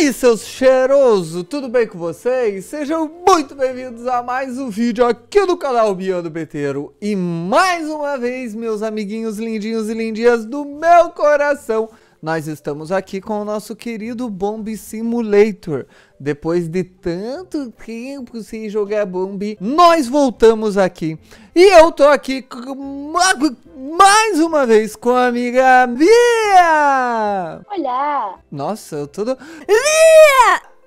aí, seus cheirosos, tudo bem com vocês? Sejam muito bem-vindos a mais um vídeo aqui do canal Biando Beteiro. E mais uma vez, meus amiguinhos lindinhos e lindinhas do meu coração, nós estamos aqui com o nosso querido Bomb Simulator. Depois de tanto tempo sem jogar Bomb, nós voltamos aqui. E eu tô aqui mais uma vez com a amiga Bia! Olá! Nossa, eu tô... Bia!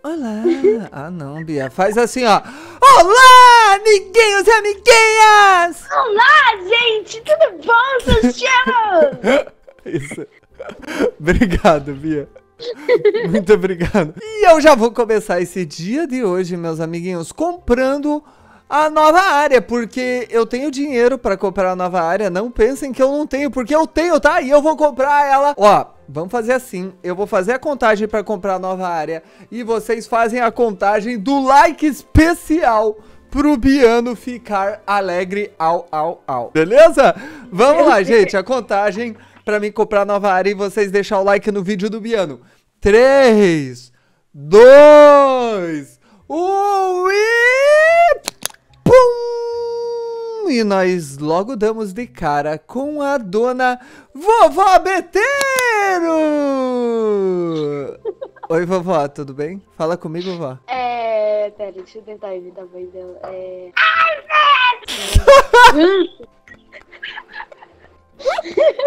Olá! Ah não, Bia, faz assim, ó. Olá, amiguinhos e amiguinhas! Olá, gente! Tudo bom, seus Isso. obrigado, Bia. Muito obrigado. E eu já vou começar esse dia de hoje, meus amiguinhos, comprando a nova área, porque eu tenho dinheiro para comprar a nova área. Não pensem que eu não tenho, porque eu tenho, tá? E eu vou comprar ela. Ó, vamos fazer assim. Eu vou fazer a contagem para comprar a nova área e vocês fazem a contagem do like especial pro Biano ficar alegre ao ao ao. Beleza? Vamos lá, gente, a contagem para mim comprar nova área e vocês deixar o like no vídeo do Biano. 3, 2, 1 e... Pum! E nós logo damos de cara com a dona Vovó Beteiro! Oi, vovó, tudo bem? Fala comigo, vovó. É, pera, deixa eu tentar evitar a voz dela. É... Ai, velho!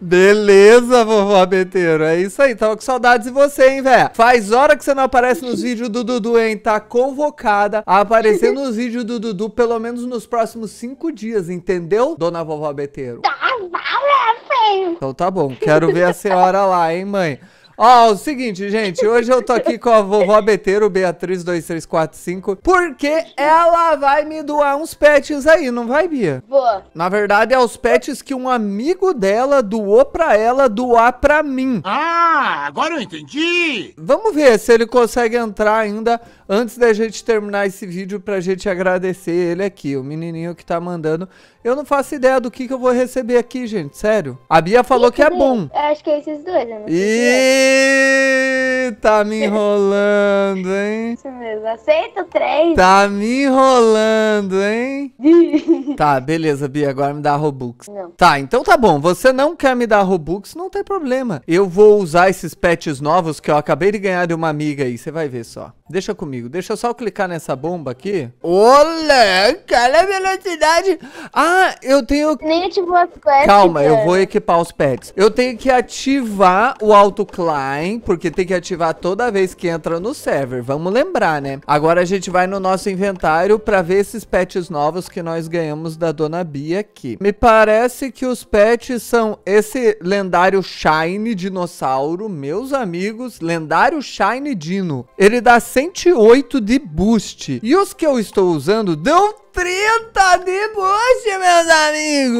Beleza, vovó Beteiro. É isso aí. Tava com saudades de você, hein, véi. Faz hora que você não aparece nos vídeos do Dudu, hein? Tá convocada a aparecer nos vídeos do Dudu pelo menos nos próximos cinco dias, entendeu, dona vovó Beteiro? Tá bom, tá, né, Então tá bom. Quero ver a senhora lá, hein, mãe? Ó, oh, o seguinte, gente, hoje eu tô aqui com a vovó Beteiro, Beatriz 2345, porque ela vai me doar uns pets aí, não vai, Bia? Boa. Na verdade, é os pets que um amigo dela doou pra ela doar pra mim. Ah, agora eu entendi! Vamos ver se ele consegue entrar ainda Antes da gente terminar esse vídeo, pra gente agradecer ele aqui, o menininho que tá mandando. Eu não faço ideia do que, que eu vou receber aqui, gente, sério. A Bia falou que, é bom. Eu acho que é esses dois, eu não sei. É. tá me enrolando, hein? Isso mesmo, aceita o três. Tá me enrolando, hein? tá, beleza, Bia, agora me dá Robux. Não. Tá, então tá bom. Você não quer me dar Robux, não tem problema. Eu vou usar esses pets novos que eu acabei de ganhar de uma amiga aí, você vai ver só. Deixa comigo. Deixa eu só clicar nessa bomba aqui. Olha, cara, velocidade. Ah, eu tenho... Nem ativou as quests, Calma, eu vou equipar os pets. Eu tenho que ativar o auto-climb, porque tem que ativar toda vez que entra no server. Vamos lembrar, né? Agora a gente vai no nosso inventário pra ver esses pets novos que nós ganhamos da Dona Bia aqui. Me parece que os pets são esse lendário Shine dinossauro. Meus amigos, lendário Shine Dino. Ele dá 100 108 de boost. E os que eu estou usando dão 30 de boost, meus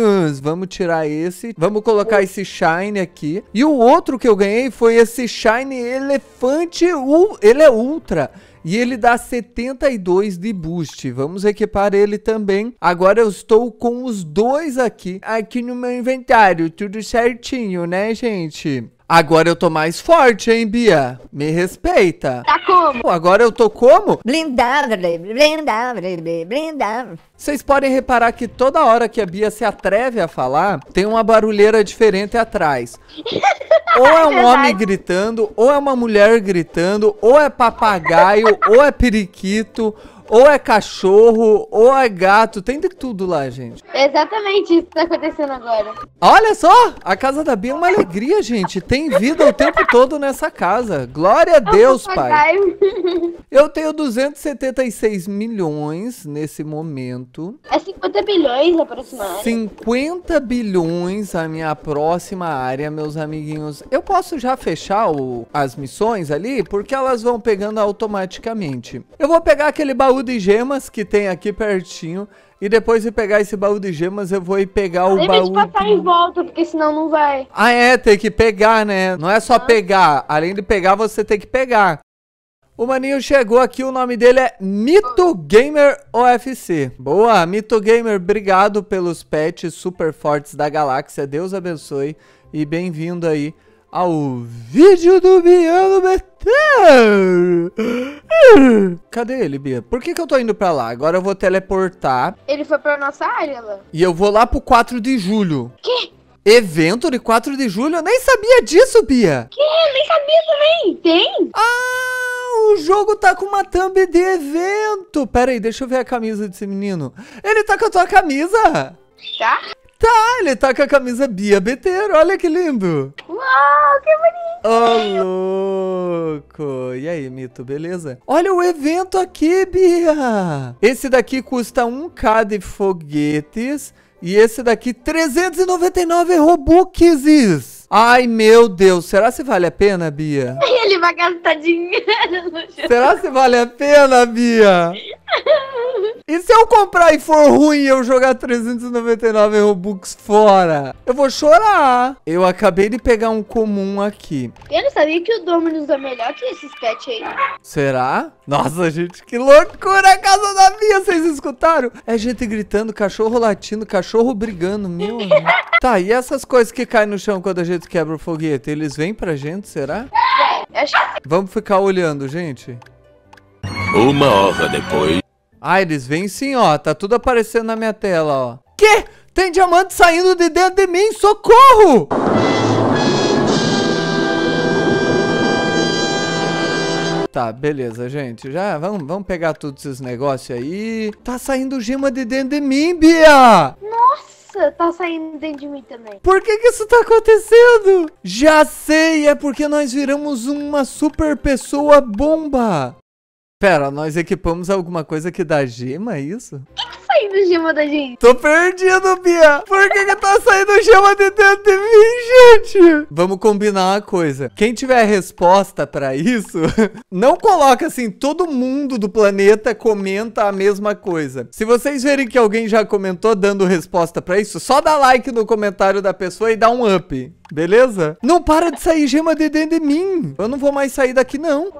amigos. Vamos tirar esse. Vamos colocar esse shine aqui. E o outro que eu ganhei foi esse shine elefante. Ele é ultra. E ele dá 72 de boost. Vamos equipar ele também. Agora eu estou com os dois aqui. Aqui no meu inventário. Tudo certinho, né, gente? Agora eu tô mais forte, hein, Bia? Me respeita. Tá como? Agora eu tô como? Blindada, blindada, blindada. Vocês podem reparar que toda hora que a Bia se atreve a falar, tem uma barulheira diferente atrás. ou é um homem gritando, ou é uma mulher gritando, ou é papagaio, ou é periquito, ou é cachorro, ou é gato, tem de tudo lá, gente. É exatamente isso que tá acontecendo agora. Olha só, a casa da Bia é uma alegria, gente. Tem vida o tempo todo nessa casa. Glória a é Deus, pai. Eu tenho 276 milhões nesse momento. É 50 bilhões a próxima área. 50 bilhões a minha próxima área, meus amiguinhos. Eu posso já fechar o, as missões ali, porque elas vão pegando automaticamente. Eu vou pegar aquele baú de gemas que tem aqui pertinho. E depois de pegar esse baú de gemas, eu vou ir pegar o baú... Tem que passar em volta, porque senão não vai. Ah, é, tem que pegar, né? Não é só ah. pegar. Além de pegar, você tem que pegar. O maninho chegou aqui, o nome dele é Mito Gamer OFC. Boa, Mito Gamer, obrigado pelos pets super fortes da galáxia. Deus abençoe e bem-vindo aí ao vídeo do Biano Metal. Cadê ele, Bia? Por que, que eu tô indo pra lá? Agora eu vou teleportar. Ele foi pra nossa área, lá. E eu vou lá pro 4 de julho. Quê? Evento de 4 de julho? Eu nem sabia disso, Bia. Que? Eu nem sabia também. Tem? Ah! o jogo tá com uma thumb de evento. Pera aí, deixa eu ver a camisa desse menino. Ele tá com a tua camisa? Tá? Tá, ele tá com a camisa Bia Beteiro, olha que lindo. Uau, que bonito. Ô, oh, louco. E aí, Mito, beleza? Olha o evento aqui, Bia. Esse daqui custa 1k de foguetes e esse daqui 399 robuxes. Ai, meu Deus, será se vale a pena, Bia? vai gastar dinheiro Será que vale a pena, Bia? E se eu comprar e for ruim e eu jogar 399 Robux fora? Eu vou chorar. Eu acabei de pegar um comum aqui. Eu não sabia que o Dominus é melhor que esses pets aí. Será? Nossa, gente, que loucura a casa da Bia, vocês escutaram? É gente gritando, cachorro latindo, cachorro brigando, meu Tá, e essas coisas que caem no chão quando a gente quebra o foguete, eles vêm pra gente, será? Vamos ficar olhando, gente. Uma hora depois. Aires, vem sim, ó. Tá tudo aparecendo na minha tela, ó. Que? Tem diamante saindo de dentro de mim, socorro! Tá, beleza, gente. Já vamos, vamos pegar todos esses negócios aí. Tá saindo gema de dentro de mim, Bia! Nossa! Nossa, tá saindo dentro de mim também. Por que que isso tá acontecendo? Já sei, é porque nós viramos uma super pessoa bomba. Pera, nós equipamos alguma coisa que dá gema, é isso? saindo gema da gente? Tô perdido, Bia. Por que que tá saindo gema de dentro de mim, gente? Vamos combinar uma coisa. Quem tiver resposta pra isso, não coloca assim, todo mundo do planeta comenta a mesma coisa. Se vocês verem que alguém já comentou dando resposta pra isso, só dá like no comentário da pessoa e dá um up. Beleza? Não para de sair gema de dentro de mim. Eu não vou mais sair daqui, não.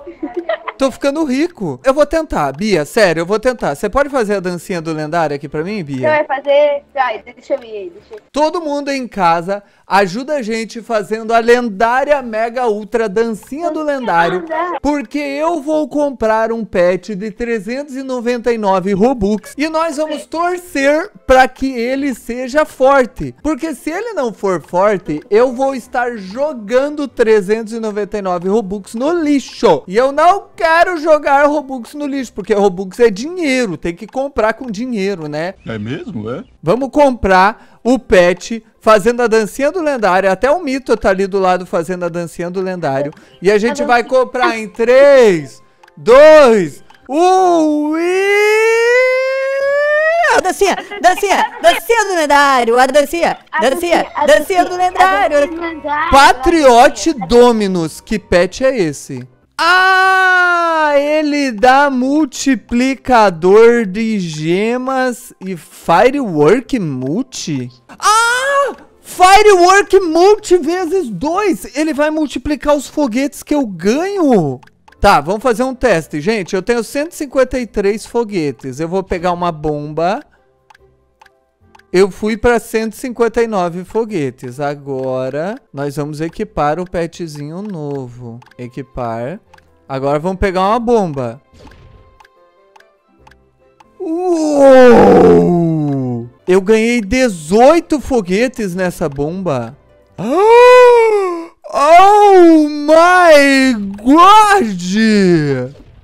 Tô ficando rico. Eu vou tentar, Bia, sério, eu vou tentar. Você pode fazer a dancinha do lendário aqui pra mim, Bia? Você vai fazer. Ai, deixa eu ir aí, deixa eu ir. Todo mundo em casa ajuda a gente fazendo a lendária Mega Ultra Dancinha do Lendário, porque eu vou comprar um pet de 399 Robux e nós vamos torcer para que ele seja forte. Porque se ele não for forte, eu vou estar jogando 399 Robux no lixo. E eu não quero quero jogar Robux no lixo, porque Robux é dinheiro, tem que comprar com dinheiro, né? É mesmo, é? Vamos comprar o pet fazendo a dancinha do lendário. Até o Mito tá ali do lado fazendo a dancinha do lendário. E a gente vai comprar em 3, 2, 1 e... Dancinha, dancinha, dancinha do lendário, a dancinha, dancinha, dancinha do lendário. Patriote Dominus, que pet é esse? Ah, ele dá multiplicador de gemas e Firework Multi? Ah! Firework Multi vezes 2! Ele vai multiplicar os foguetes que eu ganho! Tá, vamos fazer um teste, gente. Eu tenho 153 foguetes. Eu vou pegar uma bomba eu fui para 159 foguetes. Agora nós vamos equipar o petzinho novo. Equipar. Agora vamos pegar uma bomba. Uou! Eu ganhei 18 foguetes nessa bomba. Ah! Oh my god!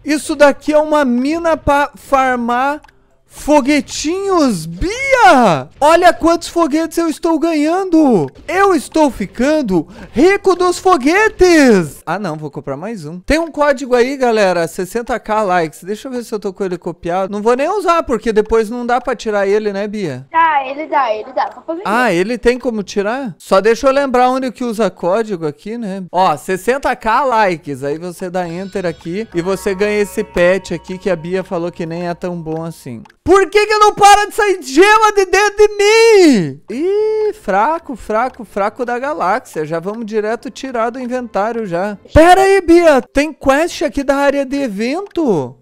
Isso daqui é uma mina para farmar Foguetinhos, Bia! Olha quantos foguetes eu estou ganhando! Eu estou ficando rico dos foguetes! Ah não, vou comprar mais um. Tem um código aí, galera, 60k likes. Deixa eu ver se eu tô com ele copiado. Não vou nem usar, porque depois não dá pra tirar ele, né, Bia? Tá, ele dá, ele dá. Só Ah, ele tem como tirar? Só deixa eu lembrar onde que usa código aqui, né? Ó, 60k likes. Aí você dá enter aqui e você ganha esse pet aqui que a Bia falou que nem é tão bom assim. Por que que não para de sair gema de dentro de mim? Ih, fraco, fraco, fraco da galáxia. Já vamos direto tirar do inventário já. Pera aí, Bia. Tem quest aqui da área de evento?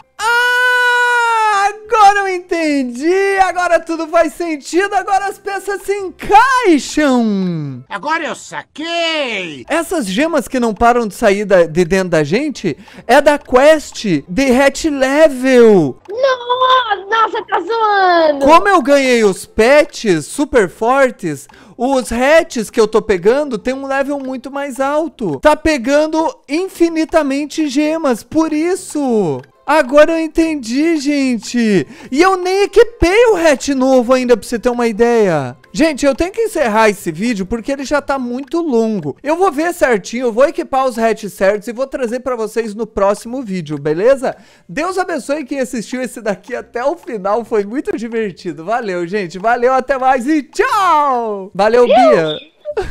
entendi! Agora tudo faz sentido, agora as peças se encaixam! Agora eu saquei! Essas gemas que não param de sair da, de dentro da gente é da quest de hatch Level! Nossa, nossa, tá zoando! Como eu ganhei os pets super fortes, os hatches que eu tô pegando tem um level muito mais alto. Tá pegando infinitamente gemas, por isso. Agora eu entendi, gente. E eu nem equipei o hatch novo ainda, pra você ter uma ideia. Gente, eu tenho que encerrar esse vídeo porque ele já tá muito longo. Eu vou ver certinho, eu vou equipar os hatches certos e vou trazer pra vocês no próximo vídeo, beleza? Deus abençoe quem assistiu esse daqui até o final, foi muito divertido. Valeu, gente. Valeu, até mais e tchau! Valeu, Bia!